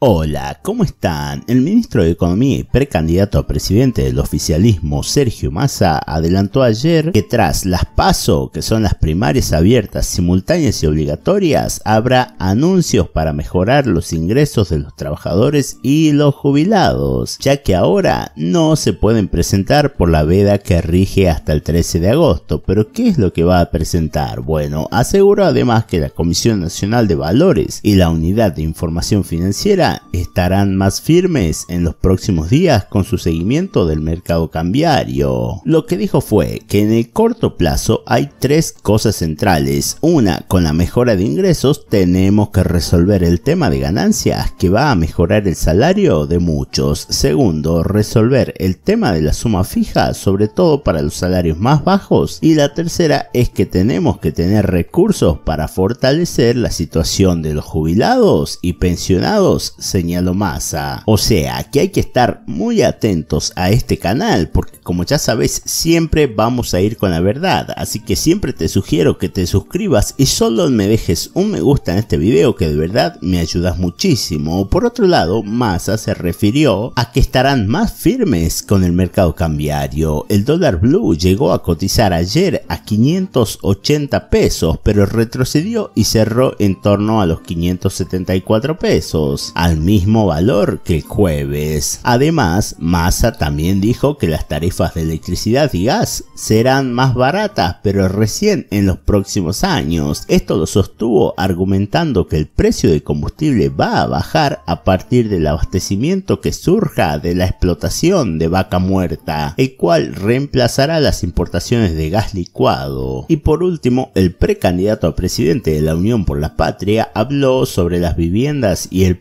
Hola, ¿cómo están? El ministro de Economía y precandidato a presidente del oficialismo, Sergio Massa, adelantó ayer que tras las PASO, que son las primarias abiertas, simultáneas y obligatorias, habrá anuncios para mejorar los ingresos de los trabajadores y los jubilados, ya que ahora no se pueden presentar por la veda que rige hasta el 13 de agosto. Pero ¿qué es lo que va a presentar? Bueno, aseguró además que la Comisión Nacional de Valores y la Unidad de Información Financiera estarán más firmes en los próximos días con su seguimiento del mercado cambiario. Lo que dijo fue que en el corto plazo hay tres cosas centrales. Una, con la mejora de ingresos tenemos que resolver el tema de ganancias que va a mejorar el salario de muchos. Segundo, resolver el tema de la suma fija, sobre todo para los salarios más bajos. Y la tercera es que tenemos que tener recursos para fortalecer la situación de los jubilados y pensionados señaló Massa. O sea que hay que estar muy atentos a este canal porque como ya sabes siempre vamos a ir con la verdad, así que siempre te sugiero que te suscribas y solo me dejes un me gusta en este video que de verdad me ayudas muchísimo. Por otro lado, Massa se refirió a que estarán más firmes con el mercado cambiario. El dólar blue llegó a cotizar ayer a 580 pesos, pero retrocedió y cerró en torno a los 574 pesos al mismo valor que el jueves. Además, Massa también dijo que las tarifas de electricidad y gas serán más baratas, pero recién en los próximos años. Esto lo sostuvo argumentando que el precio de combustible va a bajar a partir del abastecimiento que surja de la explotación de vaca muerta, el cual reemplazará las importaciones de gas licuado. Y por último, el precandidato a presidente de la Unión por la Patria habló sobre las viviendas y el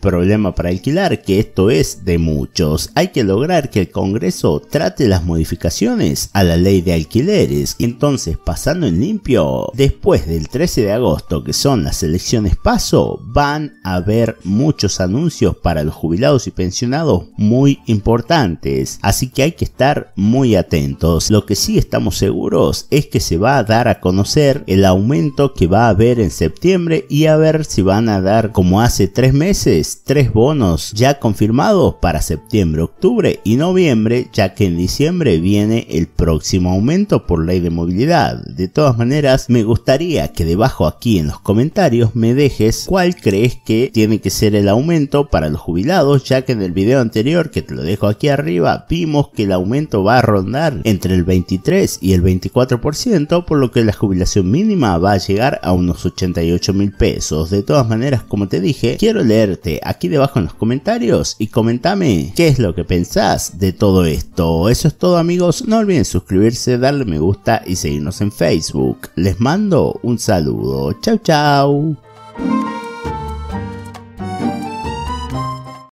para alquilar, que esto es de muchos. Hay que lograr que el Congreso trate las modificaciones a la ley de alquileres entonces pasando en limpio, después del 13 de agosto que son las elecciones paso, van a haber muchos anuncios para los jubilados y pensionados muy importantes, así que hay que estar muy atentos. Lo que sí estamos seguros es que se va a dar a conocer el aumento que va a haber en septiembre y a ver si van a dar como hace tres meses tres bonos ya confirmados para septiembre, octubre y noviembre, ya que en diciembre viene el próximo aumento por ley de movilidad. De todas maneras, me gustaría que debajo aquí en los comentarios me dejes cuál crees que tiene que ser el aumento para los jubilados, ya que en el video anterior que te lo dejo aquí arriba vimos que el aumento va a rondar entre el 23 y el 24%, por lo que la jubilación mínima va a llegar a unos 88 mil pesos. De todas maneras, como te dije, quiero leerte aquí aquí debajo en los comentarios y comentame qué es lo que pensás de todo esto. Eso es todo amigos, no olviden suscribirse, darle me gusta y seguirnos en Facebook. Les mando un saludo, chau chau.